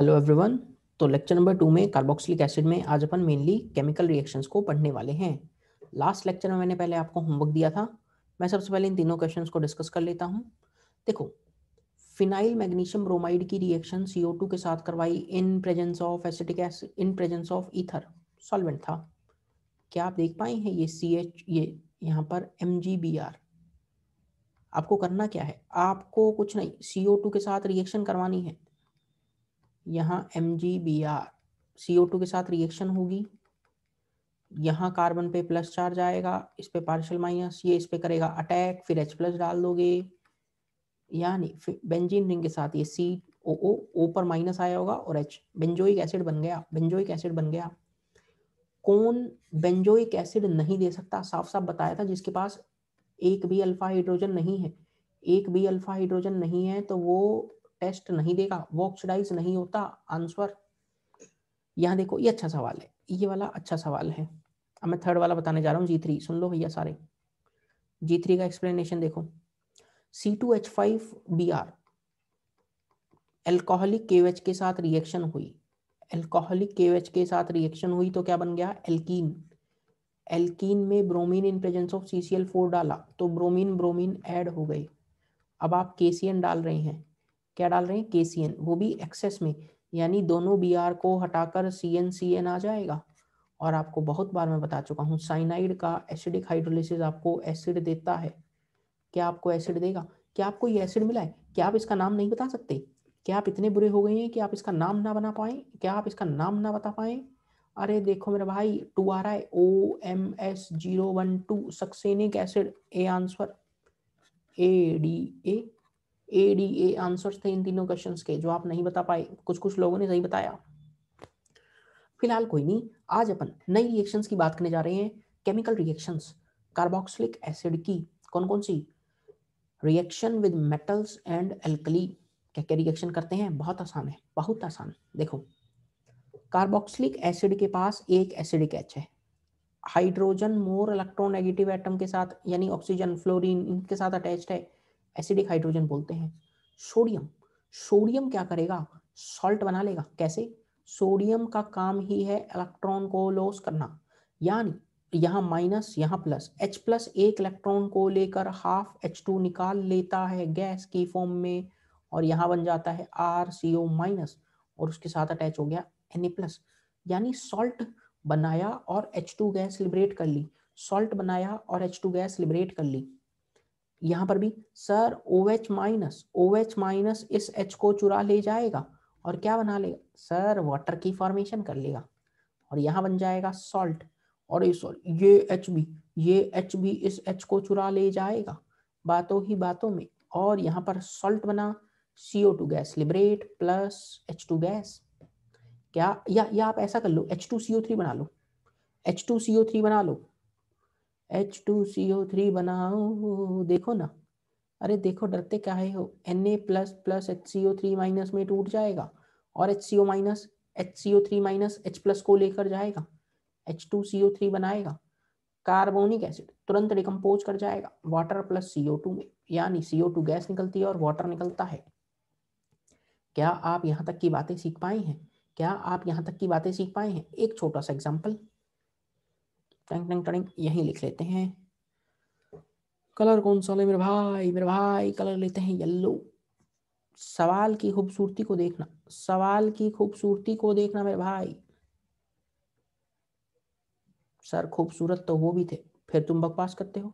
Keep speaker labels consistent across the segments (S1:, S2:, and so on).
S1: Hello everyone तो lecture number two में carboxylic acid में आज अपन मेनली केमिकल रिएक्शंस को पढ़ने वाले हैं लास्ट लेक्चर में मैंने पहले आपको होमवर्क दिया था मैं सबसे पहले इन तीनों क्वेश्चंस को डिस्कस कर लेता हूं देखो फिनाइल मैग्नीशियम ब्रोमाइड की रिएक्शन टू के साथ करवाई in presence of acetic acid in presence of ether solvent था क्या आप देख पाए हैं ये सी एच ये यहाँ पर एम आपको करना क्या है आपको कुछ नहीं टू के साथ रिएक्शन करवानी है यहाँ M G B R C O two के साथ रिएक्शन होगी यहाँ कार्बन पे प्लस चार्ज आएगा इस पे पार्शियल माइनस ये इस पे करेगा अटैक फिर एच प्लस डाल दोगे यानी बेंजीन रिंग के साथ ये सी ओ ओ ओ पर माइनस आया होगा और एच बेंजोइक एसिड बन गया बेंजोइक एसिड बन गया कौन बेंजोइक एसिड नहीं दे सकता साफ साफ बताया था जिसके पास एक भी अल्फा हाइड्रोजन नहीं है एक भी अल्फा हाइड्रोजन नहीं है तो वो टेस्ट नहीं देगा वो ऑक्सीडाइज नहीं होता आंसर यहाँ देखो ये अच्छा सवाल है ये वाला अच्छा सवाल है अब मैं थर्ड वाला बताने जा रहा हूँ जी सुन लो भैया सारे जी का एक्सप्लेनेशन देखो C two H five B R alcoholic केवेच के साथ रिएक्शन हुई एल्कोहलिक केवेच के साथ रिएक्शन हुई तो क्या बन गया एल्कीन एल्कीन में bromine in presence of C C L four डाला तो ब्रोमीन ब्रोमीन ऐड हो गई अब आप केसीएन डाल रहे हैं क्या डाल रहे हैं के वो भी एक्सेस में यानी दोनों बी आर को हटाकर सी एन सी एन आ जाएगा और आपको बहुत बार मैं बता चुका हूँ साइनाइड का एसिडिक हाइड्रोलिसिस आपको एसिड देता है क्या आपको एसिड देगा क्या आपको ये एसिड मिला है क्या आप इसका नाम नहीं बता सकते क्या आप इतने बुरे हो गए हैं कि आप इसका नाम ना बना पाए क्या आप इसका नाम ना बता पाए अरे देखो मेरा भाई two R I O M S zero one two succinic acid A answer A D A A D A answer थे इन तीनों क्वेश्चन के जो आप नहीं बता पाए कुछ कुछ लोगों ने सही बताया फिलहाल कोई नहीं आज अपन नई रिएक्शंस की बात करने जा रहे हैं केमिकल रिएक्शंस कार्बोक्सिलिक एसिड की कौन कौन सी reaction with metals and alkali क्या क्या रिएक्शन करते हैं बहुत आसान है बहुत आसान देखो कार्बोक्सिलिक एसिड के पास एक एसिडिक एच है हाइड्रोजन मोर इलेक्ट्रोनेगेटिव एटम के साथ यानी ऑक्सीजन फ्लोरीन इनके साथ अटैच्ड है एसिडिक हाइड्रोजन बोलते हैं सोडियम सोडियम क्या करेगा सॉल्ट बना लेगा कैसे सोडियम का काम ही है इलेक्ट्रॉन को लॉस करना यानी यहाँ माइनस यहाँ प्लस एच प्लस एक इलेक्ट्रॉन को लेकर हाफ एच टू निकाल लेता है गैस की फॉर्म में और यहाँ बन जाता है आर सी ओ माइनस और उसके साथ अटैच हो गया एन ए प्लस यानी सॉल्ट बनाया और एच टू गैस लिबरेट कर ली सॉल्ट बनाया और एच टू गैस लिबरेट कर ली यहाँ पर भी sir O H minus O H minus इस एच को चुरा ले जाएगा और क्या बना लेगा सर वाटर की फॉर्मेशन कर लेगा और यहाँ बन जाएगा सॉल्ट और ये ये एच बी ये एच बी इस एच को चुरा ले जाएगा बातों ही बातों में और यहाँ पर सॉल्ट बना C O two gas liberate plus H two gas क्या या, या आप ऐसा कर लो H two C O three बना लो H two C O three बना लो H two C O three बनाओ देखो ना अरे देखो डरते क्या है हो N A plus plus H C O three minus में टूट जाएगा और H C O minus H C O three minus H plus को लेकर जाएगा H two C O three बनाएगा कार्बोनिक एसिड तुरंत डिकम्पोज कर जाएगा water plus C O two में यानी सी ओ टू गैस निकलती है और वाटर निकलता है क्या आप यहाँ तक की बातें सीख पाए हैं क्या आप यहाँ तक की बातें सीख पाए हैं एक छोटा सा एग्जाम्पल टंग टंग टंग यही लिख लेते हैं कलर कौन सा ले मेरे भाई मेरे भाई कलर लेते हैं येल्लो सवाल की खूबसूरती को देखना सवाल की खूबसूरती को देखना मेरे भाई सर खूबसूरत तो वो भी थे फिर तुम बकवास करते हो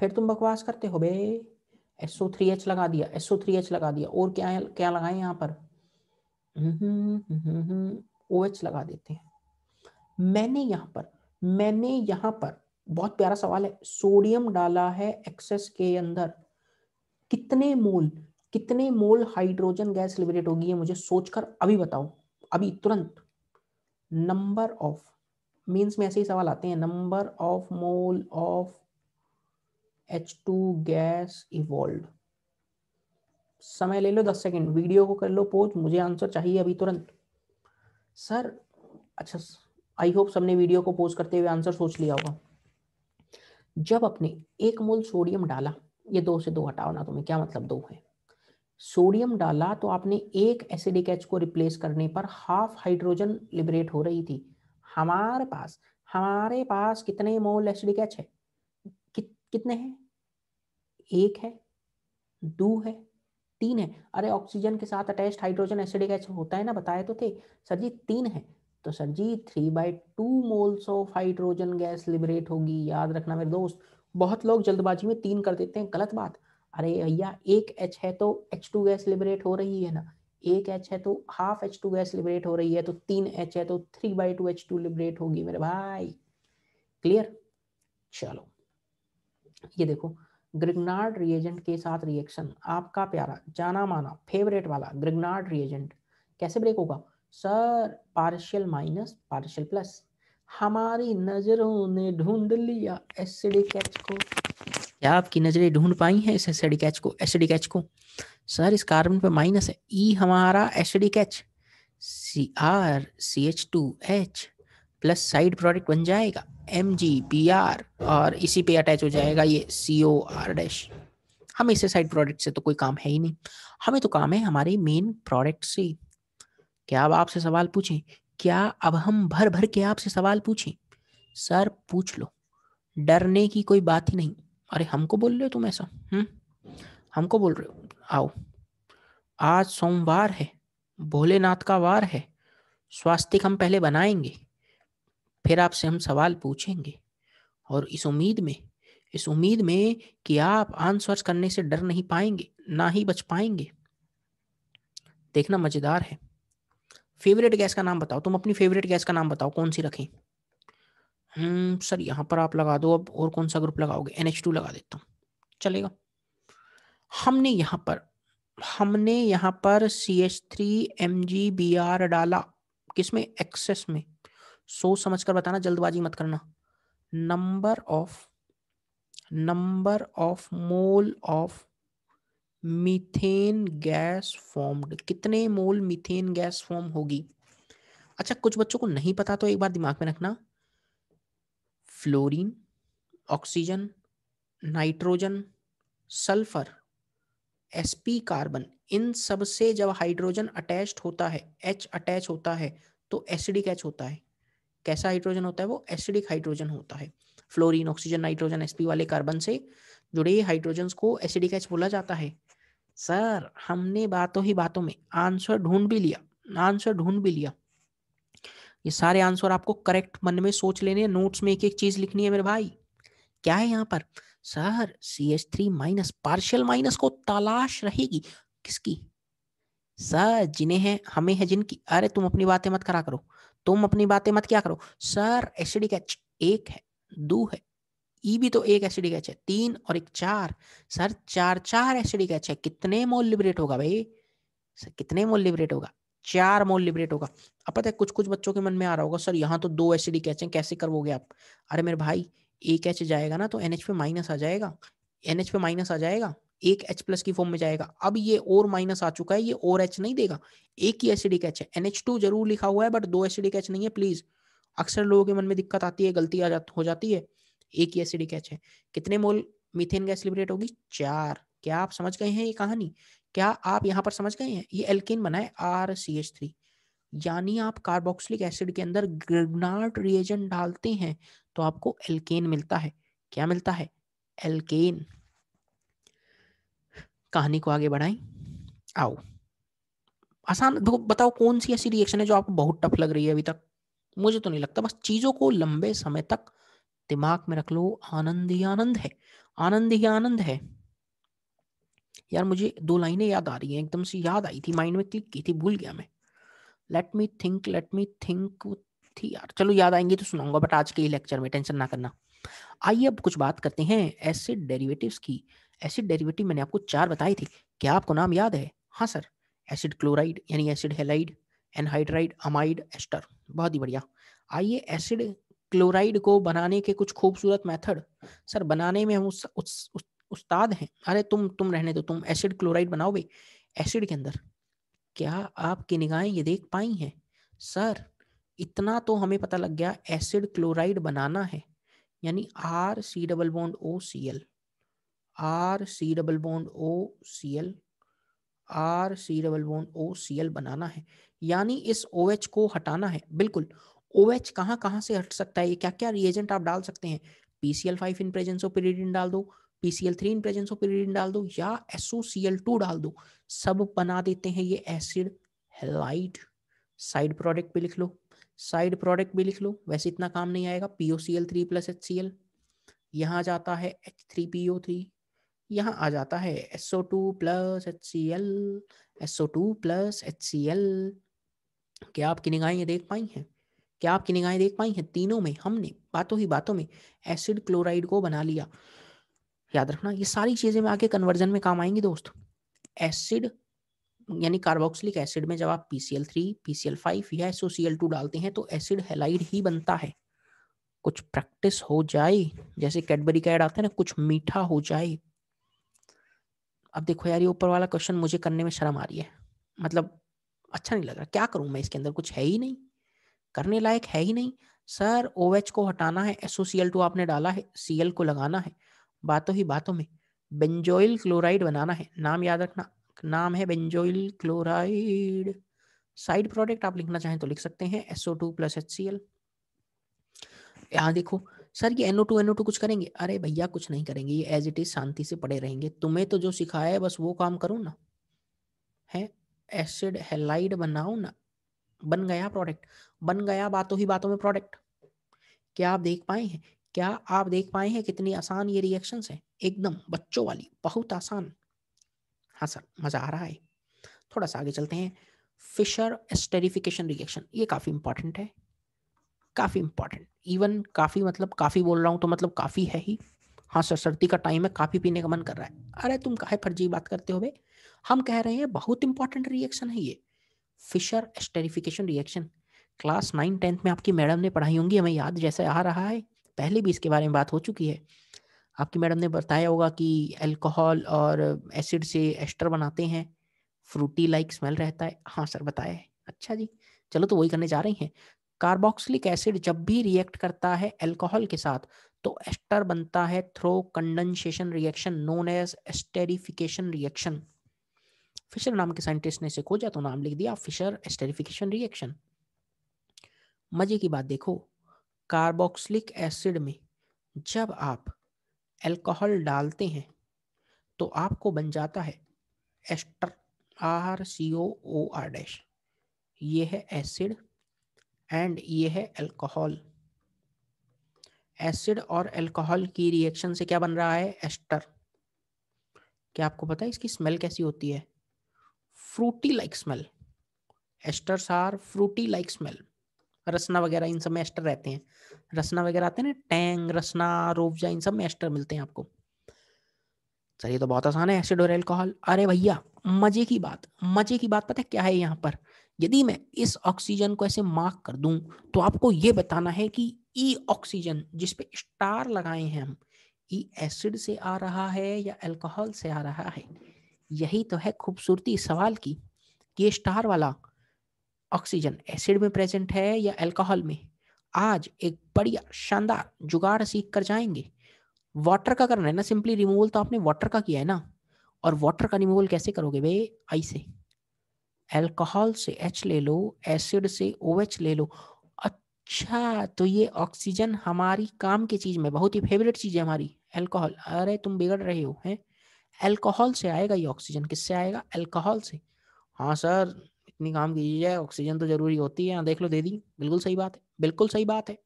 S1: फिर तुम बकवास करते हो बे एसओ थ्री एच लगा दिया एसओ थ्री एच लगा दिया और क्या क्या लगाए यहाँ पर हम्म हम्म ओ एच लगा देते हैं मैंने यहाँ पर मैंने यहां पर बहुत प्यारा सवाल है सोडियम डाला है एक्सेस के अंदर कितने मोल कितने मोल हाइड्रोजन गैस लिबरेट होगी मुझे सोचकर अभी बताओ अभी तुरंत नंबर ऑफ मीन्स में ऐसे ही सवाल आते हैं number of mole of H two gas evolve समय ले लो दस सेकेंड वीडियो को कर लो पोज मुझे आंसर चाहिए अभी तुरंत सर अच्छा आई होप सबने वीडियो को पोज करते हुए आंसर सोच लिया होगा जब अपने एक मोल सोडियम डाला ये दो से दो हटाओ ना तुम्हें क्या मतलब दो है सोडियम डाला तो आपने एक एसिडिक एच को रिप्लेस करने पर हाफ हाइड्रोजन लिबरेट हो रही थी हमारे पास हमारे पास कितने मोल एसिडिक एच है कि, कितने हैं एक है दो है तीन है अरे ऑक्सीजन के साथ अटैच हाइड्रोजन एसिडिक एच होता है ना बताए तो थे सर जी तीन है तो sir ji three by two moles of hydrogen gas liberate होगी याद रखना मेरे दोस्त बहुत लोग जल्दबाजी में तीन कर देते हैं गलत बात अरे भैया एक एच है तो एच टू गैस लिबरेट हो रही है ना एक एच है तो half H two gas liberate हो रही है तो तीन एच है तो three by two H two liberate होगी मेरे भाई क्लियर चलो ये देखो ग्रिगनार्ड रिएजेंट के साथ रिएक्शन आपका प्यारा जाना माना फेवरेट वाला ग्रिगनार्ड रिएजेंट कैसे ब्रेक होगा sir partial minus partial plus हमारी नज़रों ने ढूंढ लिया एसिडी कैच को क्या आपकी नज़रें ढूंढ पाई हैं इस एसिडी कैच को एसिडी कैच को सर इस कार्बन पे माइनस है ई e हमारा acidic H C R C H two H plus side product बन जाएगा एम जी पी आर और इसी पे अटैच हो जाएगा ये सी ओ आर डैश हम इसे साइड प्रोडक्ट से तो कोई काम है ही नहीं हमें तो काम है हमारे मेन प्रोडक्ट से क्या अब आपसे सवाल पूछें क्या अब हम भर भर के आपसे सवाल पूछें सर पूछ लो डरने की कोई बात ही नहीं अरे हमको बोल रहे हो तुम ऐसा हम्म हमको बोल रहे हो आओ आज सोमवार है भोलेनाथ का वार है स्वास्तिक हम पहले बनाएंगे फिर आपसे हम सवाल पूछेंगे और इस उम्मीद में इस उम्मीद में कि आप आंसर्स करने से डर नहीं पाएंगे ना ही बच पाएंगे देखना मज़ेदार है फेवरेट गैस का नाम बताओ तुम अपनी फेवरेट गैस का नाम बताओ कौन सी रखें हम्म सर यहाँ पर आप लगा दो अब और कौन सा ग्रुप लगाओगे एन एच टू लगा देता हूँ चलेगा हमने यहाँ पर हमने यहाँ पर C H three M G B R डाला किस में एक्सेस में सोच समझ कर बताना जल्दबाजी मत करना number of number of mole of methane gas formed कितने मोल मीथेन गैस फॉर्म होगी अच्छा कुछ बच्चों को नहीं पता तो एक बार दिमाग में रखना fluorine oxygen nitrogen sulphur SP carbon इन सब से जब हाइड्रोजन अटैच्ड होता है एच अटैच होता है तो एसिडिक एच होता है कैसा हाइड्रोजन होता है वो एसिडिक हाइड्रोजन होता है फ्लोरीन ऑक्सीजन नाइट्रोजन एसपी वाले कार्बन से जुड़े हाइड्रोजन को एसिडिक एच बोला जाता है सर हमने बातों ही बातों में आंसर ढूंढ भी लिया आंसर ढूंढ भी लिया ये सारे आंसर आपको करेक्ट मन में सोच लेने नोट्स में एक एक चीज लिखनी है मेरे भाई क्या है यहाँ पर sir C H three minus partial minus को तलाश रहेगी किसकी सर जिन्हें है हमें है जिनकी अरे तुम अपनी बातें मत करा करो तुम अपनी बातें मत क्या करो सर एसिडिक एच एक है दो है ई e भी तो एक एसिडिक एच है तीन और एक चार सर चार चार एसिडिक एच है कितने मोल लिबरेट होगा भाई सर कितने मोल लिबरेट होगा चार मोल लिबरेट होगा अब पता है कुछ कुछ बच्चों के मन में आ रहा होगा सर यहाँ तो दो एसिडिक एच है कैसे करोगे आप अरे मेरे भाई एक एच जाएगा ना तो एन एच पे माइनस आ जाएगा एन एच पे माइनस आ जाएगा एक एच प्लस की फॉर्म में जाएगा अब ये और माइनस आ चुका है ये और एच नहीं देगा एक ही एसिडिक एच है एन एच टू जरूर लिखा हुआ है बट दो एसिडिक एच नहीं है प्लीज अक्सर लोगों के मन में दिक्कत आती है गलती आ जा, हो जाती है एक ही एसिडिक एच है कितने मोल मिथेन गैस लिबरेट होगी चार क्या आप समझ गए हैं ये कहानी क्या आप यहाँ पर समझ गए हैं ये एल्किन बना है आर सी एच थ्री यानी आप कार्बोक्सिलिक एसिड के अंदर ग्रिगनार्ड रिएजेंट डालते हैं तो आपको एल्केन मिलता है क्या मिलता है एल्केन कहानी को आगे बढ़ाएं आओ आसान देखो बताओ कौन सी ऐसी रिएक्शन है जो आपको बहुत टफ लग रही है अभी तक मुझे तो नहीं लगता बस चीज़ों को लंबे समय तक दिमाग में रख लो आनंद ही आनंद है आनंद ही आनंद है यार मुझे दो लाइनें याद आ रही हैं एकदम से याद आई थी माइंड में क्लिक की थी भूल गया मैं let me think let me think थी यार चलो याद आएंगी तो सुनाऊंगा बट आज के ही लेक्चर में टेंशन ना करना आइए अब कुछ बात करते हैं एसिड डेरिवेटिव्स की एसिड डेरिवेटिव मैंने आपको चार बताई थी क्या आपको नाम याद है हाँ सर एसिड क्लोराइड यानी acid halide anhydride amide ester बहुत ही बढ़िया आइए एसिड क्लोराइड को बनाने के कुछ खूबसूरत मेथड सर बनाने में हम उस, उस, उस उस्ताद हैं अरे तुम तुम रहने दो तुम एसिड क्लोराइड बनाओ भाई एसिड के अंदर क्या आपकी निगाहें ये देख पाई हैं सर इतना तो हमें पता लग गया एसिड क्लोराइड बनाना है यानी R C double bond O C L R C double bond O C L R C double bond O C L बनाना है यानी इस ओ OH एच को हटाना है बिल्कुल ओ कहाँ कहाँ से हट सकता है ये क्या क्या रिएजेंट आप डाल सकते हैं P C L five in presence of pyridine डाल दो P C L three in presence of pyridine डाल दो या एसओ सी एल टू डाल दो सब बना देते हैं ये एसिड हेलाइट साइड प्रोडक्ट भी लिख लो साइड प्रोडक्ट भी लिख लो वैसे इतना काम नहीं आएगा P O C L three plus H C L यहाँ जाता है H three P O three यहाँ आ जाता है S O two plus H C L S O two plus H C L क्या आपकी निगाहें ये देख पाई हैं क्या आपकी निगाहें देख पाई हैं तीनों में हमने बातों ही बातों में एसिड क्लोराइड को बना लिया याद रखना ये सारी चीजें में आके कन्वर्जन में काम आएंगी दोस्त एसिड यानी कार्बोक्सिलिक एसिड में जब आप पीसीएल थ्री पीसीएल फाइव या एसओसीएल टू डालते हैं तो एसिड हेलाइड ही बनता है कुछ प्रैक्टिस हो जाए जैसे कैडबरी का एड आता है ना कुछ मीठा हो जाए अब देखो यार ये ऊपर वाला क्वेश्चन मुझे करने में शर्म आ रही है मतलब अच्छा नहीं लग रहा क्या करूं मैं इसके अंदर कुछ है ही नहीं करने लायक है ही नहीं सर ओ OH को हटाना है एसओसीएल टू आपने डाला है सीएल को लगाना है बातों ही बातों में बेंजोइल क्लोराइड बनाना है नाम याद रखना नाम है बेंजोइल क्लोराइड साइड प्रोडक्ट आप लिखना चाहें तो लिख सकते हैं SO two plus H C L यहाँ देखो सर ये एनओ टू एनओ टू कुछ करेंगे अरे भैया कुछ नहीं करेंगे ये एज इट इज शांति से पड़े रहेंगे तुम्हें तो जो सिखाया है बस वो काम करो ना है एसिड हेलाइड बनाओ ना बन गया प्रोडक्ट बन गया बातों ही बातों में प्रोडक्ट क्या आप देख पाए हैं क्या आप देख पाए हैं कितनी आसान ये रिएक्शन है एकदम बच्चों वाली बहुत आसान हाँ सर मज़ा आ रहा है थोड़ा सा आगे चलते हैं फिशर एस्टेरिफिकेशन रिएक्शन ये काफ़ी इंपॉर्टेंट है काफ़ी इंपॉर्टेंट इवन काफ़ी मतलब काफ़ी बोल रहा हूँ तो मतलब काफ़ी है ही हाँ सर सर्दी का टाइम है काफ़ी पीने का मन कर रहा है अरे तुम काहे फर्जी बात करते हो भाई हम कह रहे हैं बहुत इंपॉर्टेंट रिएक्शन है ये Fischer esterification reaction class nine tenth में आपकी मैडम ने पढ़ाई होंगी हमें याद जैसे आ रहा है पहले भी इसके बारे में बात हो चुकी है आपकी मैडम ने बताया होगा कि अल्कोहल और एसिड से एस्टर बनाते हैं फ्रूटी लाइक स्मेल रहता है हाँ सर बताया है अच्छा जी चलो तो वही करने जा रही हैं कार्बोक्सिलिक एसिड जब भी रिएक्ट करता है अल्कोहल के साथ तो एस्टर बनता है through condensation reaction known as esterification reaction Fischer नाम के साइंटिस्ट ने इसे खोजा तो नाम लिख दिया फिशर एस्टेरिफिकेशन रिएक्शन मजे की बात देखो कार्बोक्सिलिक एसिड में जब आप एल्कोहल डालते हैं तो आपको बन जाता है ester R C O O R dash ये है एसिड एंड ये है एल्कोहल एसिड और एल्कोहल की रिएक्शन से क्या बन रहा है एस्टर क्या आपको पता है इसकी स्मेल कैसी होती है fruity like smell esters are fruity like smell Rasna वगैरह इन सब में एस्टर रहते हैं रसना वगैरह आते हैं ना टैंग रसना रोबजा इन सब में एस्टर मिलते हैं आपको सर ये तो बहुत आसान है एसिड और एल्कोहल अरे भैया मजे की बात मजे की बात पता है क्या है यहाँ पर यदि मैं इस ऑक्सीजन को ऐसे मार्क कर दूं तो आपको ये बताना है कि ई ऑक्सीजन जिस पे स्टार लगाए हैं हम ई एसिड से आ रहा है या एल्कोहल से आ रहा है यही तो है खूबसूरती सवाल की कि ये स्टार वाला ऑक्सीजन एसिड में प्रेजेंट है या अल्कोहल में आज एक बढ़िया शानदार जुगाड़ सीख कर जाएंगे वाटर का करना है ना सिंपली रिमूवल तो आपने वाटर का किया है ना और वाटर का रिमूवल कैसे करोगे बे आई से एल्कोहल से एच ले लो एसिड से ओ OH ले लो अच्छा तो ये ऑक्सीजन हमारी काम की चीज़ में बहुत ही फेवरेट चीज़ है हमारी एल्कोहल अरे तुम बिगड़ रहे हो हैं अल्कोहल से आएगा ये ऑक्सीजन किससे आएगा अल्कोहल से हाँ सर इतनी काम कीजिए ऑक्सीजन तो जरूरी होती है हाँ, देख लो दे दी बिल्कुल सही बात है बिल्कुल सही बात है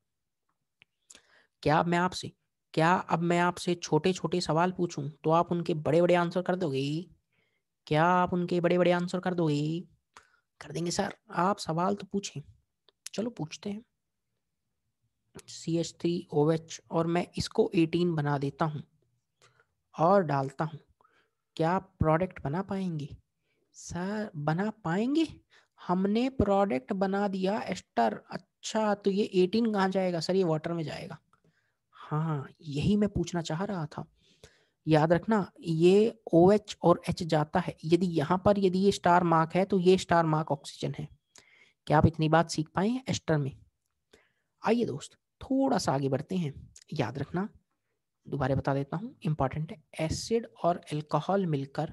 S1: क्या मैं आपसे क्या अब मैं आपसे छोटे छोटे सवाल पूछूं तो आप उनके बड़े बड़े आंसर कर दोगे क्या आप उनके बड़े बड़े आंसर कर दोगे कर देंगे सर आप सवाल तो पूछें चलो पूछते हैं C H three O H और मैं इसको एटीन बना देता हूँ और डालता हूँ क्या आप प्रोडक्ट बना पाएंगे सर बना पाएंगे हमने प्रोडक्ट बना दिया एस्टर अच्छा तो ये एटीन कहाँ जाएगा सर ये वाटर में जाएगा हाँ यही मैं पूछना चाह रहा था याद रखना ये ओ OH और एच जाता है यदि यहाँ पर यदि ये स्टार मार्क है तो ये स्टार मार्क ऑक्सीजन है क्या आप इतनी बात सीख पाए एस्टर में आइए दोस्त थोड़ा सा आगे बढ़ते हैं याद रखना दोबारा बता देता हूँ इम्पॉर्टेंट है एसिड और एल्कोहल मिलकर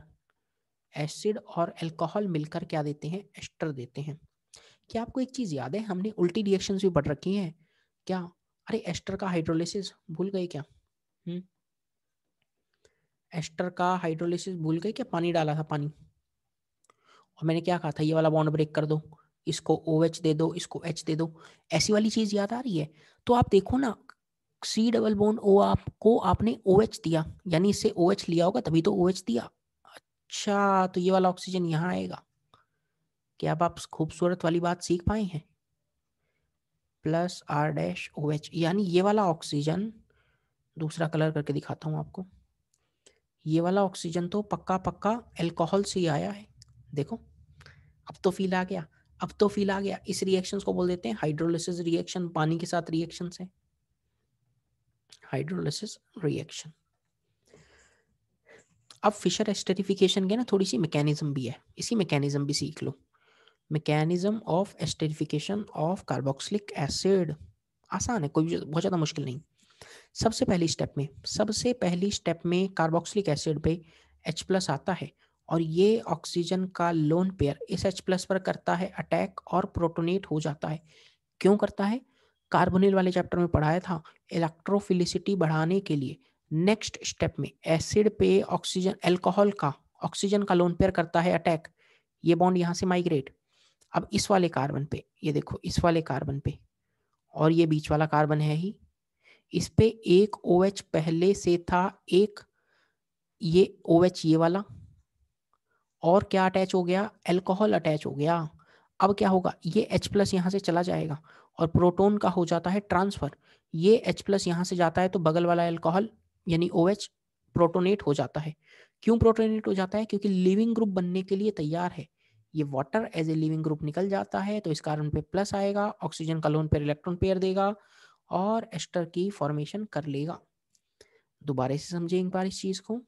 S1: एसिड और एल्कोहल मिलकर क्या देते हैं एस्टर देते हैं क्या आपको एक चीज़ याद है हमने उल्टी रिएक्शंस भी पढ़ रखी हैं क्या अरे एस्टर का हाइड्रोलिसिस भूल गए क्या एस्टर हम्म। का हाइड्रोलिसिस भूल गए क्या पानी डाला था पानी और मैंने क्या कहा था ये वाला बॉन्ड ब्रेक कर दो इसको ओ OH एच दे दो इसको एच दे दो ऐसी वाली चीज़ याद आ रही है तो आप देखो ना सी डबल बोन ओ आपको आपने ओ OH दिया यानी इससे ओ OH लिया होगा तभी तो ओ OH दिया अच्छा तो ये वाला ऑक्सीजन यहाँ आएगा क्या आप, आप खूबसूरत वाली बात सीख पाए हैं plus R dash O H यानी ये वाला ऑक्सीजन दूसरा कलर करके दिखाता हूँ आपको ये वाला ऑक्सीजन तो पक्का पक्का एल्कोहल से ही आया है देखो अब तो फील आ गया अब तो फील आ गया इस रिएक्शन को बोल देते हैं हाइड्रोलिसिस रिएक्शन पानी के साथ रिएक्शन है हाइड्रोलिसिस रिएक्शन अब फिशर एस्टेरिफिकेशन के ना थोड़ी सी मैकेनिज्म भी है इसी मैकेनिज्म भी सीख लो mechanism of esterification of carboxylic acid आसान है कोई बहुत ज़्यादा मुश्किल नहीं सबसे पहली स्टेप में सबसे पहली स्टेप में कार्बोक्सिलिक एसिड पे H प्लस आता है और ये ऑक्सीजन का लोन पेयर इस H प्लस पर करता है अटैक और प्रोटोनेट हो जाता है क्यों करता है कार्बोनिल वाले चैप्टर में पढ़ाया था इलेक्ट्रोफिलिसिटी बढ़ाने के लिए नेक्स्ट स्टेप में एसिड पे ऑक्सीजन एल्कोहल का ऑक्सीजन का लोन पेयर करता है अटैक ये बॉन्ड यहाँ से माइग्रेट अब इस वाले कार्बन पे ये देखो इस वाले कार्बन पे और ये बीच वाला कार्बन है ही इस पे एक ओ OH पहले से था एक ये ओ OH ये वाला और क्या अटैच हो गया एल्कोहल अटैच हो गया अब क्या होगा ये H प्लस यहाँ से चला जाएगा और प्रोटोन का हो जाता है ट्रांसफर ये एच प्लस यहाँ से जाता है तो बगल वाला एल्कोहल यानी ओ OH प्रोटोनेट हो जाता है क्यों प्रोटोनेट हो जाता है क्योंकि लिविंग ग्रुप बनने के लिए तैयार है ये water as a leaving group निकल जाता है तो इस कारण पे प्लस आएगा ऑक्सीजन का लोन पर इलेक्ट्रॉन पेयर देगा और एस्टर की फॉर्मेशन कर लेगा दोबारा से समझे एक बार इस चीज़ को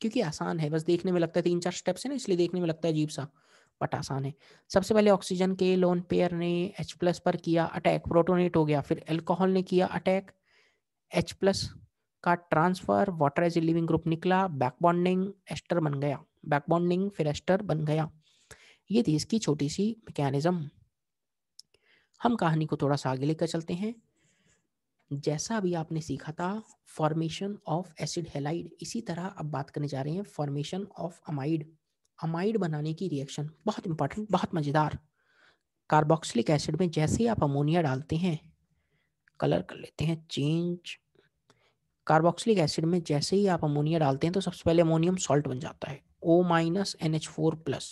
S1: क्योंकि आसान है बस देखने में लगता है तीन चार स्टेप्स है ना इसलिए देखने में लगता है अजीब सा बट आसान है सबसे पहले ऑक्सीजन के लोन पेयर ने एच प्लस पर किया अटैक प्रोटोनेट हो गया फिर एल्कोहल ने किया अटैक एच प्लस का transfer water as a leaving group निकला बैक बॉन्डिंग एस्टर बन गया बैक बॉन्डिंग फिर एस्टर बन गया ये थी इसकी छोटी सी मैकेनिज्म हम कहानी को थोड़ा सा आगे लेकर चलते हैं जैसा अभी आपने सीखा था फॉर्मेशन ऑफ एसिड हेलाइड इसी तरह अब बात करने जा रहे हैं फॉर्मेशन ऑफ अमाइड अमाइड बनाने की रिएक्शन बहुत इंपॉर्टेंट बहुत मज़ेदार कार्बोक्सिलिक एसिड में जैसे ही आप अमोनिया डालते हैं कलर कर लेते हैं चेंज कार्बोक्सिलिक एसिड में जैसे ही आप अमोनिया डालते हैं तो सबसे पहले अमोनियम सॉल्ट बन जाता है O minus N H four plus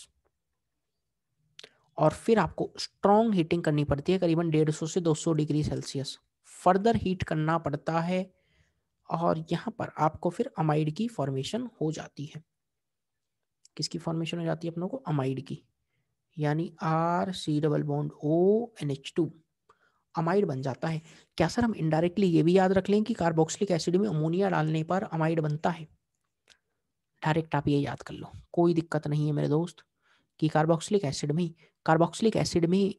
S1: और फिर आपको स्ट्रॉन्ग हीटिंग करनी पड़ती है करीबन डेढ़ सौ से दो सौ डिग्री सेल्सियस फर्दर हीट करना पड़ता है और यहाँ पर आपको फिर अमाइड की फॉर्मेशन हो जाती है किसकी फॉर्मेशन हो जाती है अपनों को अमाइड की यानी R C double bond O N H two amide बन जाता है क्या सर हम इनडायरेक्टली ये भी याद रख लें कि कार्बोक्सिलिक एसिड में अमोनिया डालने पर अमाइड बनता है डायरेक्ट आप ये याद कर लो कोई दिक्कत नहीं है मेरे दोस्त कि कार्बोक्सिलिक एसिड में कार्बोक्सिलिक एसिड में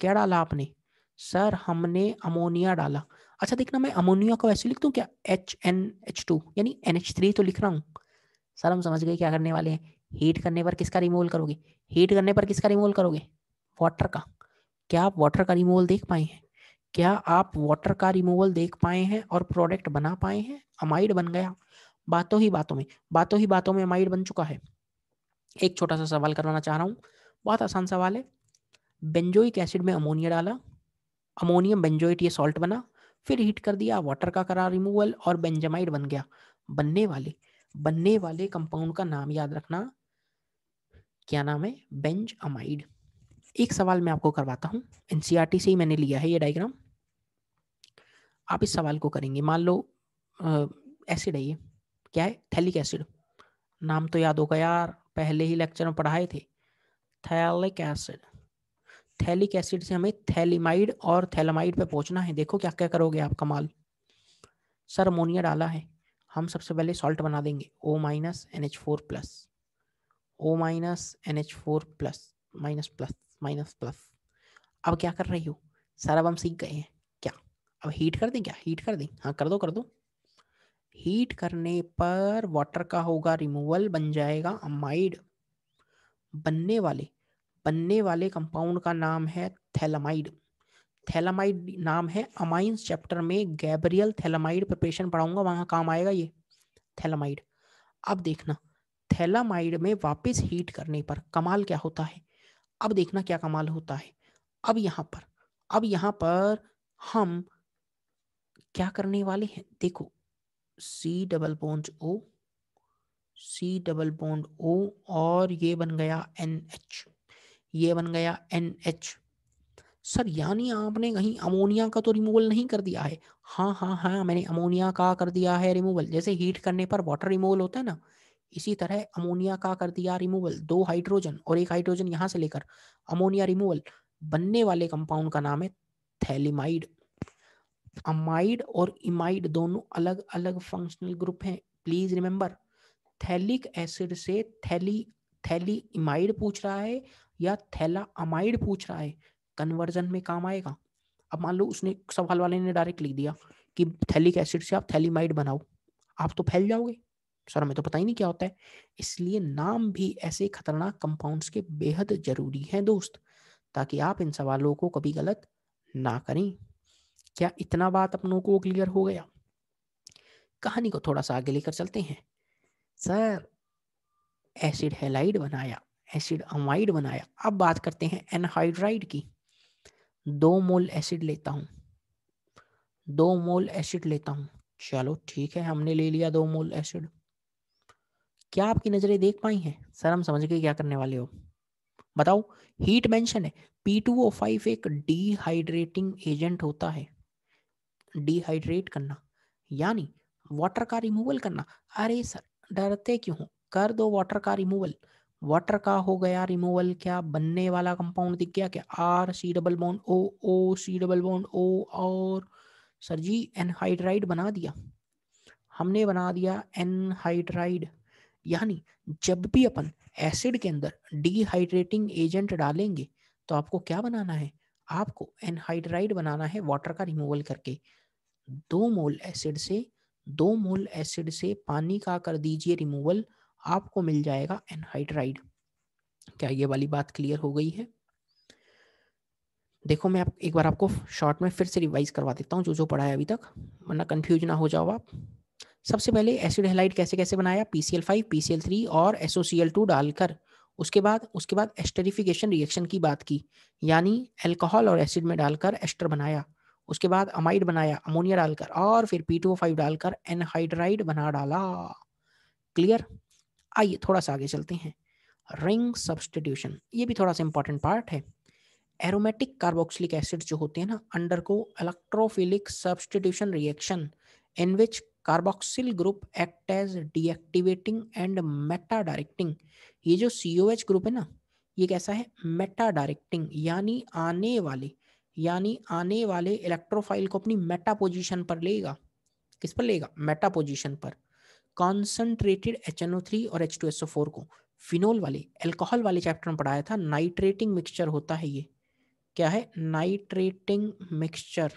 S1: क्या डाला आपने सर हमने अमोनिया डाला अच्छा देखना मैं अमोनिया को वैसे लिख दूँ क्या एच एन एच टू यानी एन एच थ्री तो लिख रहा हूँ सर हम समझ गए क्या करने वाले हैं हीट करने पर किसका रिमूवल करोगे हीट करने पर किसका रिमूवल करोगे वाटर का क्या आप वाटर का रिमूवल देख पाए हैं क्या आप वाटर का रिमूवल देख पाए हैं और प्रोडक्ट बना पाए हैं अमाइड बन गया बातों ही बातों में बातों ही बातों में अमाइड बन चुका है एक छोटा सा सवाल करवाना चाह रहा हूँ बहुत आसान सवाल है बेंजोइक एसिड में अमोनिया डाला अमोनियम बेंजोइट ये सॉल्ट बना फिर हीट कर दिया वाटर का करा रिमूवल और बेंजामाइड बन गया बनने वाले बनने वाले कंपाउंड का नाम याद रखना क्या नाम है बेंज अमाइड एक सवाल मैं आपको करवाता हूँ एनसीईआरटी e से ही मैंने लिया है ये डायग्राम आप इस सवाल को करेंगे मान लो एसिड है ये क्या है थैलिक एसिड नाम तो याद होगा यार पहले ही लेक्चर में पढ़ाए थे थैलिक एसिड थैलिक एसिड से हमें थैलीमाइड और थैलामाइड पे पहुंचना है देखो क्या क्या करोगे आप कमाल सर अमोनिया डाला है हम सबसे पहले सॉल्ट बना देंगे O minus N H four plus O minus N H four plus minus plus minus plus अब क्या कर रही हो सर अब हम सीख गए हैं क्या अब हीट कर दें क्या हीट कर दें हाँ कर दो कर दो हीट करने पर वाटर का होगा रिमूवल बन जाएगा अमाइड बनने वाले बनने वाले कंपाउंड का नाम है थैलामाइड थैलामाइड नाम है अमाइंस चैप्टर में गैब्रियल थैलामाइड प्रिपरेशन पढ़ाऊंगा वहां काम आएगा ये थैलामाइड अब देखना थैलामाइड में वापस हीट करने पर कमाल क्या होता है अब देखना क्या कमाल होता है अब यहाँ पर अब यहाँ पर हम क्या करने वाले हैं देखो C double bond O C double bond O और ये बन गया एन एच ये बन गया एन एच सर यानी आपने कहीं अमोनिया का तो रिमूवल नहीं कर दिया है हाँ हाँ हाँ मैंने अमोनिया का कर दिया है रिमूवल जैसे हीट करने पर वाटर रिमूवल होता है ना इसी तरह अमोनिया का कर दिया रिमूवल दो हाइड्रोजन और एक हाइड्रोजन यहाँ से लेकर अमोनिया रिमूवल बनने वाले कंपाउंड का नाम है थैलीमाइड अमाइड और इमाइड दोनों अलग अलग फंक्शनल ग्रुप हैं प्लीज रिमेम्बर थैलिक एसिड से थैली थैली इमाइड पूछ रहा है या थैला अमाइड पूछ रहा है कन्वर्जन में काम आएगा अब मान लो उसने सवाल वाले ने डायरेक्ट लिख दिया कि थैलिक एसिड से आप थैलीमाइड बनाओ आप तो फैल जाओगे सर हमें तो पता ही नहीं क्या होता है इसलिए नाम भी ऐसे खतरनाक कंपाउंड्स के बेहद जरूरी हैं दोस्त ताकि आप इन सवालों को कभी गलत ना करें क्या इतना बात अपनों को क्लियर हो गया कहानी को थोड़ा सा आगे लेकर चलते हैं सर एसिड हेलाइड बनाया एसिड अमाइड बनाया अब बात करते हैं एनहाइड्राइड की दो मोल एसिड लेता हूँ दो मोल एसिड लेता हूँ चलो ठीक है हमने ले लिया दो मोल एसिड क्या आपकी नज़रें देख पाई हैं सर हम समझ के क्या करने वाले हो बताओ हीट मेंशन है P2O5 एक डिहाइड्रेटिंग एजेंट होता है डिहाइड्रेट करना यानी वाटर का रिमूवल करना अरे सर डरते क्यों कर दो वाटर का रिमूवल वाटर का हो गया रिमूवल क्या बनने वाला कंपाउंड दिख गया क्या R C double bond O O C double bond O और सर जी एनहाइड्राइड बना दिया हमने बना दिया एनहाइड्राइड यानी जब भी अपन एसिड के अंदर डिहाइड्रेटिंग एजेंट डालेंगे तो आपको क्या बनाना है आपको एनहाइड्राइड बनाना है वाटर का रिमूवल करके दो मोल एसिड से दो मोल एसिड से पानी का कर दीजिए रिमूवल आपको मिल जाएगा एनहाइड्राइड क्या ये वाली बात क्लियर हो गई है देखो मैं आप एक बार आपको शॉर्ट में फिर से रिवाइज करवा देता हूँ जो जो पढ़ा है अभी तक वरना कंफ्यूज ना हो जाओ आप सबसे पहले एसिड हेलाइट कैसे कैसे बनाया P C L five P C L three और एस सी एल टू डालकर उसके बाद उसके बाद एस्टरिफिकेशन रिएक्शन की बात की यानी एल्कोहल और एसिड में डालकर एस्टर बनाया उसके बाद अमाइड बनाया अमोनिया डालकर और फिर पी टू फाइव डालकर एनहाइड्राइड बना डाला क्लियर आइए थोड़ा सा आगे चलते हैं रिंग सब्सटीट्यूशन ये भी थोड़ा सा इंपॉर्टेंट पार्ट है एरोमेटिक कार्बोक्सिलिक एसिड जो होते हैं ना undergo electrophilic substitution reaction in which carboxyl group act as deactivating and meta directing ये जो सी ओ एच ग्रुप है ना ये कैसा है मेटा डायरेक्टिंग यानी आने वाले यानी आने वाले इलेक्ट्रोफाइल को अपनी मेटा पोजिशन पर लेगा किस पर लेगा मेटा पोजिशन पर concentrated H N O three और H two S O four को फिनोल वाले एल्कोहल वाले चैप्टर में पढ़ाया था नाइट्रेटिंग मिक्सचर होता है ये क्या है नाइट्रेटिंग मिक्सचर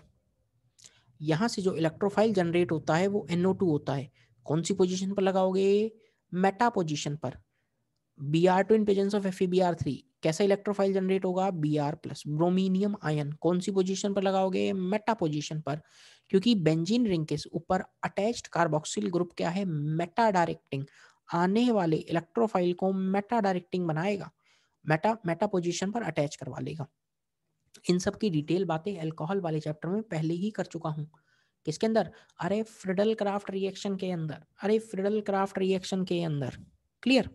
S1: यहाँ से जो इलेक्ट्रोफाइल जनरेट होता है वो एनओ टू होता है कौन सी पोजिशन पर लगाओगे मेटा पोजिशन पर B R two in presence of F B R three कैसा इलेक्ट्रोफाइल जनरेट होगा B R plus bromonium ion कौन सी पोजिशन पर लगाओगे मेटा पोजिशन पर क्योंकि बेंजीन रिंग के ऊपर अटैच्ड कार्बोक्सिल ग्रुप क्या है मेटा डायरेक्टिंग आने वाले इलेक्ट्रोफाइल को मेटा डायरेक्टिंग बनाएगा मेटा मेटा पोजीशन पर अटैच करवा लेगा इन सब की डिटेल बातें अल्कोहल वाले चैप्टर में पहले ही कर चुका हूँ किसके अंदर अरे फ्रिडल क्राफ्ट रिएक्शन के अंदर अरे फ्रिडल क्राफ्ट रिएक्शन के अंदर क्लियर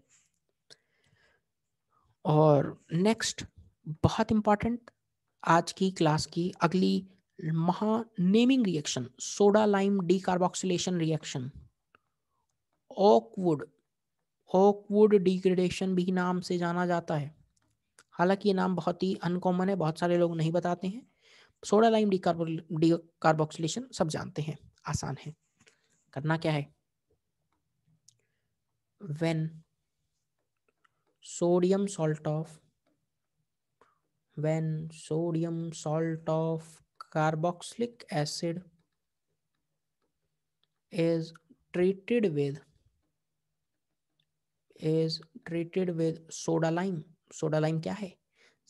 S1: और नेक्स्ट बहुत इंपॉर्टेंट आज की क्लास की अगली महा naming reaction soda lime carboxylation reaction Oakwood Oakwood degradation भी नाम से जाना जाता है हालांकि ये नाम बहुत ही अनकॉमन है बहुत सारे लोग नहीं बताते हैं सोडा लाइम डी कार्बोक्सिलेशन सब जानते हैं आसान है करना क्या है when sodium salt of when sodium salt of carboxylic acid is treated with is treated with soda lime soda lime क्या है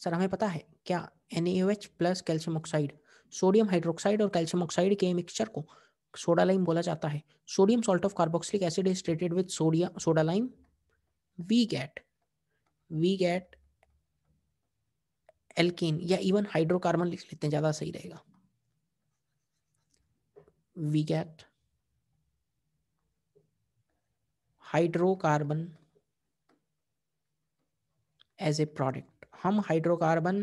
S1: सर हमें पता है क्या N H plus calcium oxide sodium hydroxide और कैल्शियम ऑक्साइड के मिक्सचर को soda lime बोला जाता है sodium salt of carboxylic acid is treated with sodium soda lime we get we get alkane या इवन हाइड्रोकार्बन लिख लेते हैं ज़्यादा सही रहेगा we get hydrocarbon as a product हम hydrocarbon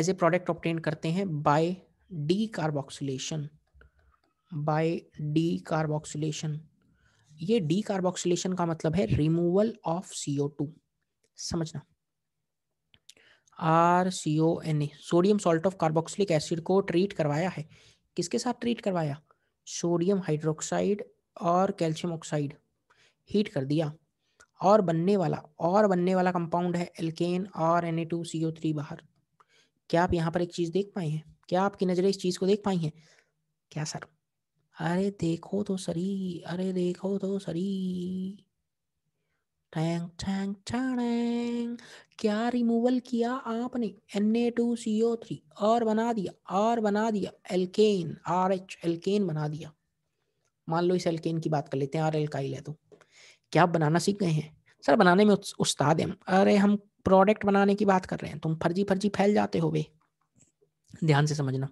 S1: as a product obtain करते हैं by decarboxylation by decarboxylation ये decarboxylation का मतलब है removal of CO2 समझना R C O N A sodium salt of carboxylic acid को ट्रीट करवाया है किसके साथ ट्रीट करवाया सोडियम हाइड्रोक्साइड और कैल्शियम ऑक्साइड हीट कर दिया और बनने वाला और बनने वाला कंपाउंड है एल्केन और एन बाहर क्या आप यहाँ पर एक चीज़ देख पाए हैं क्या आपकी नज़रें इस चीज़ को देख पाई हैं क्या सर अरे देखो तो सरी अरे देखो तो सरी टैंग टैंग टैंग क्या रिमूवल किया आपने थ्री और बना दिया और बना दिया एल्केन आर एच एल्केन बना दिया मान लो इस एल्केन की बात कर लेते हैं आर एल्काइल है तो क्या आप बनाना सीख गए हैं सर बनाने में उस्ताद हैं अरे हम प्रोडक्ट बनाने की बात कर रहे हैं तुम फर्जी फर्जी फैल जाते हो वे ध्यान से समझना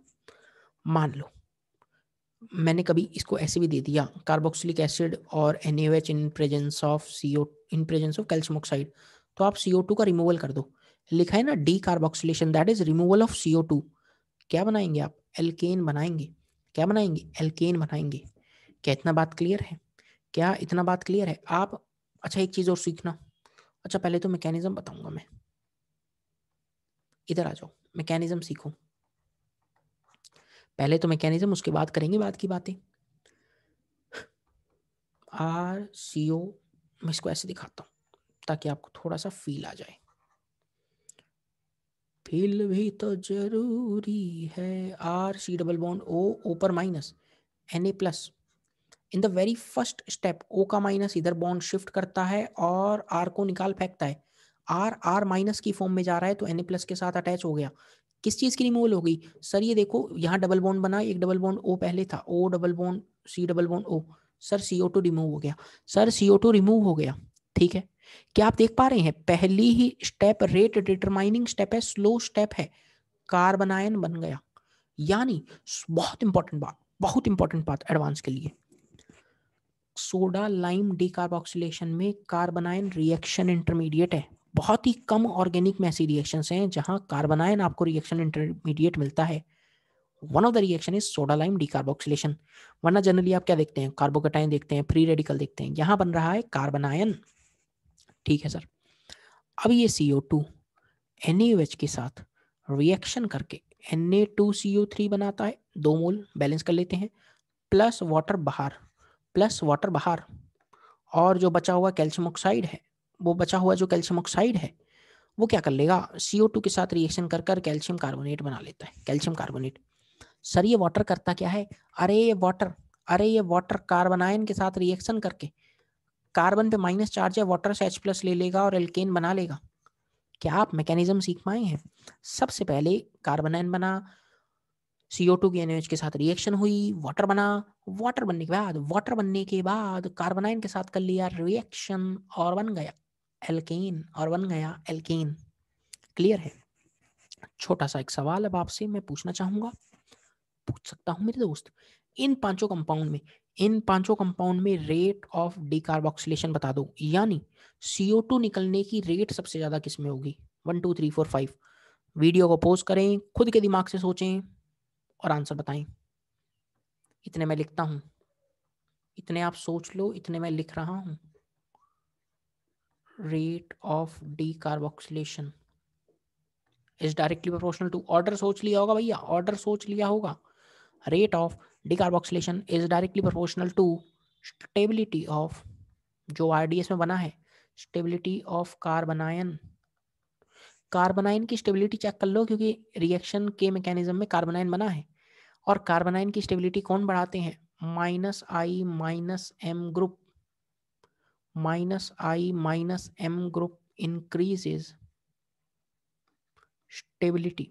S1: मान लो मैंने कभी इसको ऐसे भी दे दिया कार्बोक्सिलिक एसिड और N in presence of C in presence of calcium oxide तो आप सी का रिमूवल कर दो लिखा है ना decarboxylation that is removal of C क्या बनाएंगे आप एल्केन बनाएंगे क्या बनाएंगे एल्केन बनाएंगे क्या इतना बात क्लियर है क्या इतना बात क्लियर है आप अच्छा एक चीज़ और सीखना अच्छा पहले तो मैकेनिज्म बताऊंगा मैं इधर आ जाओ मैकेनिज्म सीखो पहले तो मैकेनिज्म उसके बाद करेंगे बाद की बातें आर सी ओ मैं इसको ऐसे दिखाता हूँ ताकि आपको थोड़ा सा फील आ जाए फील भी तो जरूरी है R C double bond O ओपर minus N A plus in the very first step O का माइनस इधर बॉन्ड शिफ्ट करता है और आर को निकाल फेंकता है आर आर माइनस की फॉर्म में जा रहा है तो एन ए प्लस के साथ अटैच हो गया किस चीज़ की रिमूवल हो गई सर ये देखो यहाँ डबल बॉन्ड बना एक डबल बॉन्ड ओ पहले था O double bond C double bond O sir CO two remove हो गया सर सीओ टू रिमूव हो गया ठीक है क्या आप देख पा रहे हैं पहली ही स्टेप रेट डिटरमाइनिंग स्टेप है स्लो स्टेप है कार्बन आयन बन गया यानी बहुत इंपॉर्टेंट बात बहुत इंपॉर्टेंट बात एडवांस के लिए सोडा लाइम डिकार्बोक्सिलेशन में कार्बनायन रिएक्शन इंटरमीडिएट है बहुत ही कम ऑर्गेनिक में ऐसी रिएक्शन हैं जहां कार्बनायन आपको रिएक्शन इंटरमीडिएट मिलता है one of the reaction is soda lime decarboxylation वरना जनरली आप क्या देखते हैं कार्बोकटाइन देखते हैं फ्री रेडिकल देखते हैं यहाँ बन रहा है कार्बनायन ठीक है सर अब ये सी ओ टू एन ए के साथ रिएक्शन करके N A two C O three बनाता है दो मोल बैलेंस कर लेते हैं प्लस वाटर बाहर प्लस वाटर बाहर और जो बचा हुआ कैल्शियम ऑक्साइड है वो बचा हुआ जो कैल्शियम ऑक्साइड है वो क्या कर लेगा सी के साथ रिएक्शन कर कर कैल्शियम कार्बोनेट बना लेता है कैल्शियम कार्बोनेट सर ये वाटर करता क्या है अरे ये वाटर अरे ये वाटर कार्बनायन के साथ रिएक्शन करके कार्बन पे माइनस चार्ज है वाटर से एच प्लस ले लेगा और एल्केन बना लेगा क्या आप मैकेनिज्म सीख पाए हैं सबसे पहले कार्बनायन बना सी ओ टू की एनएच के साथ रिएक्शन हुई वाटर बना वाटर बनने के बाद वाटर बनने के बाद कार्बनाइन के साथ कर लिया रिएक्शन और बन गया एल्केन और बन गया एल्केन क्लियर है छोटा सा एक सवाल अब आपसे मैं पूछना चाहूंगा पूछ सकता हूं मेरे दोस्त इन पांचों कंपाउंड में इन पांचों कंपाउंड में रेट ऑफ डिकार्बोक्सिलेशन बता दो यानी सीओ टू निकलने की रेट सबसे ज्यादा किस में होगी one two three four five video को पोस्ट करें खुद के दिमाग से सोचें और आंसर बताएं इतने मैं लिखता हूं इतने आप सोच लो इतने मैं लिख रहा हूं rate of decarboxylation is directly proportional to order सोच लिया होगा भैया ऑर्डर सोच लिया होगा rate of decarboxylation is directly proportional to stability of जो आर में बना है स्टेबिलिटी ऑफ कार्बनायन कार्बनाइन की स्टेबिलिटी चेक कर लो क्योंकि रिएक्शन के मैकेनिज्म में कार्बनाइन बना है और कार्बनाइन की स्टेबिलिटी कौन बढ़ाते हैं minus I minus M group minus I minus M group increases stability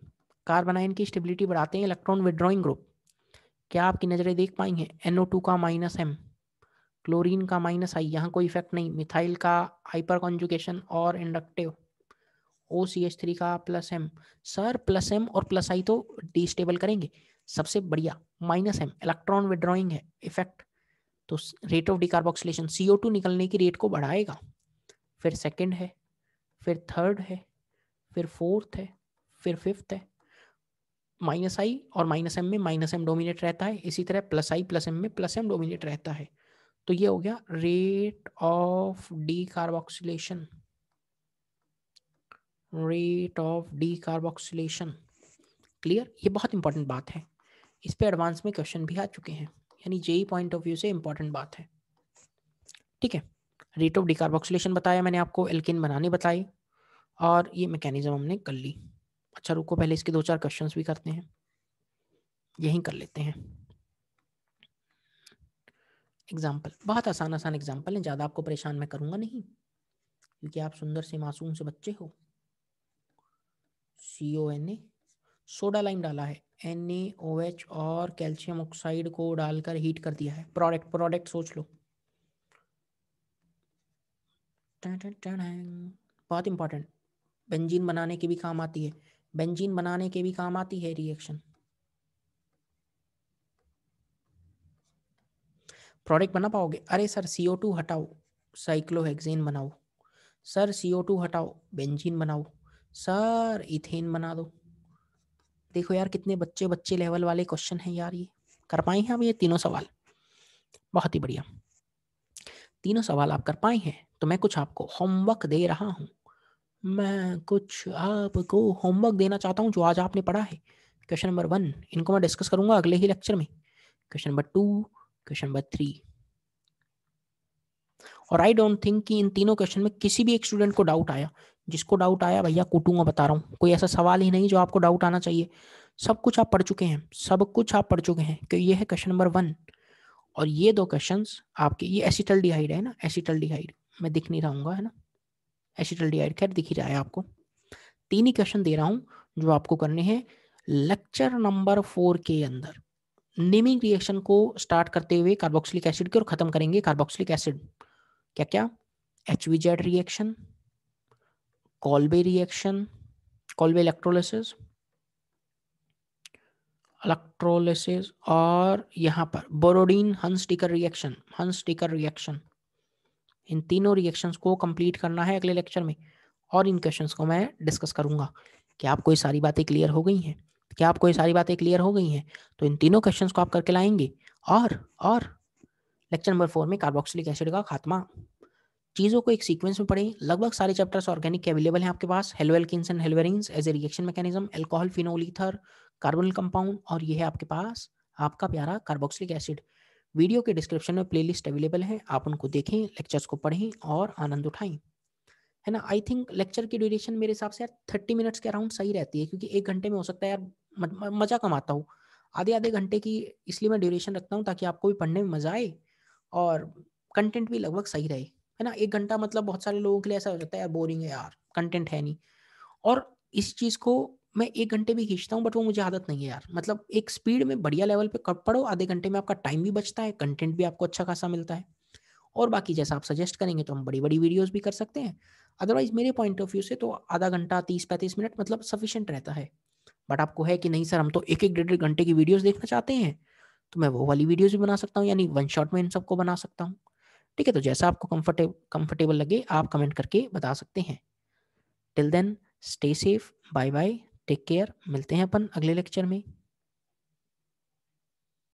S1: carbanion की स्टेबिलिटी बढ़ाते हैं इलेक्ट्रॉन विड्रॉइंग ग्रुप क्या आपकी नज़रें देख पाएंगे NO2 का माइनस एम क्लोरीन का माइनस आई यहाँ कोई इफेक्ट नहीं मिथाइल का हाइपर कॉन्जुकेशन और inductive O C H three का plus M sir plus M और प्लस आई तो डिस्टेबल करेंगे सबसे बढ़िया माइनस एम इलेक्ट्रॉन विड्रॉइंग है इफेक्ट तो rate of decarboxylation CO two निकलने की रेट को बढ़ाएगा फिर सेकेंड है फिर थर्ड है फिर फोर्थ है फिर फिफ्थ है माइनस आई और माइनस एम में माइनस एम डोमिनेट रहता है इसी तरह प्लस आई प्लस एम में प्लस एम डोमिनेट रहता है तो ये हो गया rate of decarboxylation rate of decarboxylation clear ये बहुत इंपॉर्टेंट बात है इस पे एडवांस में क्वेश्चन भी आ चुके हैं यानी जेई पॉइंट ऑफ व्यू से इंपॉर्टेंट बात है ठीक है रेट ऑफ डिकार्बोक्सिलेशन बताया मैंने आपको एल्किन बनानी बताई और ये मैकेनिज्म हमने कर ली अच्छा रुको पहले इसके दो चार क्वेश्चंस भी करते हैं यहीं कर लेते हैं एग्जांपल बहुत आसान आसान एग्जांपल है ज़्यादा आपको परेशान मैं करूंगा नहीं क्योंकि आप सुंदर से मासूम से बच्चे हो C O N A soda lime डाला है एन OH और कैल्शियम ऑक्साइड को डालकर हीट कर दिया है प्रोडक्ट प्रोडक्ट सोच लो बहुत इंपॉर्टेंट बेंजीन बनाने के भी काम आती है बेंजीन बनाने के भी काम आती है रिएक्शन प्रोडक्ट बना पाओगे अरे सर सीओ टू हटाओ साइक्लोहेक्सेन बनाओ सर सीओ टू हटाओ बेंजीन बनाओ सर इथेन बना दो देखो यार कितने बच्चे बच्चे लेवल वाले क्वेश्चन हैं यार ये कर पाए हैं हम ये तीनों सवाल बहुत ही बढ़िया तीनों सवाल आप कर पाए हैं तो मैं कुछ आपको होमवर्क दे रहा हूँ मैं कुछ आपको होमवर्क देना चाहता हूँ जो आज आपने पढ़ा है क्वेश्चन नंबर वन इनको मैं डिस्कस करूंगा अगले ही लेक्चर में question number two question number three और आई डोंट थिंक कि इन तीनों क्वेश्चन में किसी भी एक स्टूडेंट को डाउट आया जिसको डाउट आया भैया कूटूंगा बता रहा हूँ कोई ऐसा सवाल ही नहीं जो आपको डाउट आना चाहिए सब कुछ आप पढ़ चुके हैं सब कुछ आप पढ़ चुके हैं क्योंकि तो ये है क्वेश्चन नंबर वन और ये दो क्वेश्चन आपके ये एसिटल है ना एसिटल डिहाइड मैं दिख नहीं रहूँगा है ना एसिटल डिहाइड खैर दिख ही रहा है आपको तीन ही क्वेश्चन दे रहा हूँ जो आपको करने हैं लेक्चर नंबर फोर के अंदर नेमिंग रिएक्शन को स्टार्ट करते हुए कार्बोक्सिलिक एसिड के और ख़त्म करेंगे कार्बोक्सिलिक एसिड क्या क्या H V Z reaction Kolbe reaction Kolbe electrolysis electrolysis और यहाँ पर बोरोडीन हंस टिकर रिएक्शन हंस टिकर रिएक्शन इन तीनों रिएक्शंस को कंप्लीट करना है अगले लेक्चर में और इन क्वेश्चंस को मैं डिस्कस करूंगा क्या आपको ये सारी बातें क्लियर हो गई हैं क्या आपको ये सारी बातें क्लियर हो गई हैं तो इन तीनों क्वेश्चंस को आप करके लाएंगे और और लेक्चर नंबर फोर में कार्बोक्सिलिक एसिड का खात्मा चीज़ों को एक सीक्वेंस में पढ़ें लगभग सारे चैप्टर्स ऑर्गेनिक के अवेलेबल हैं आपके पास हेलवेल and haloarenes as a reaction mechanism alcohol phenol ether carbonyl compound और ये है आपके पास आपका प्यारा कार्बोक्सिलिक एसिड वीडियो के डिस्क्रिप्शन में प्लेलिस्ट अवेलेबल है आप उनको देखें लेक्चर्स को पढ़ें और आनंद उठाएं है ना आई थिंक लेक्चर की ड्यूरेशन मेरे हिसाब से यार थर्टी मिनट्स के अराउंड सही रहती है क्योंकि एक घंटे में हो सकता है यार मजा कमाता हूँ आधे आधे घंटे की इसलिए मैं ड्यूरेशन रखता हूँ ताकि आपको भी पढ़ने में मजा आए और कंटेंट भी लगभग सही रहे है ना एक घंटा मतलब बहुत सारे लोगों के लिए ऐसा हो जाता है यार बोरिंग है यार कंटेंट है नहीं और इस चीज़ को मैं एक घंटे भी खींचता हूँ बट वो मुझे आदत नहीं है यार मतलब एक स्पीड में बढ़िया लेवल पे पढ़ो आधे घंटे में आपका टाइम भी बचता है कंटेंट भी आपको अच्छा खासा मिलता है और बाकी जैसा आप सजेस्ट करेंगे तो हम बड़ी बड़ी वीडियोज भी कर सकते हैं अदरवाइज मेरे पॉइंट ऑफ व्यू से तो आधा घंटा तीस पैंतीस मिनट मतलब सफिशेंट रहता है बट आपको है कि नहीं सर हम तो एक एक डेढ़ घंटे की वीडियोज देखना चाहते हैं तो मैं वो वाली वीडियोज भी बना सकता हूँ यानी वन शॉट में इन सबको बना सकता हूँ ठीक है तो जैसा आपको कंफर्टेबल लगे आप कमेंट करके बता सकते हैं till then stay safe bye bye take care मिलते हैं अपन अगले लेक्चर में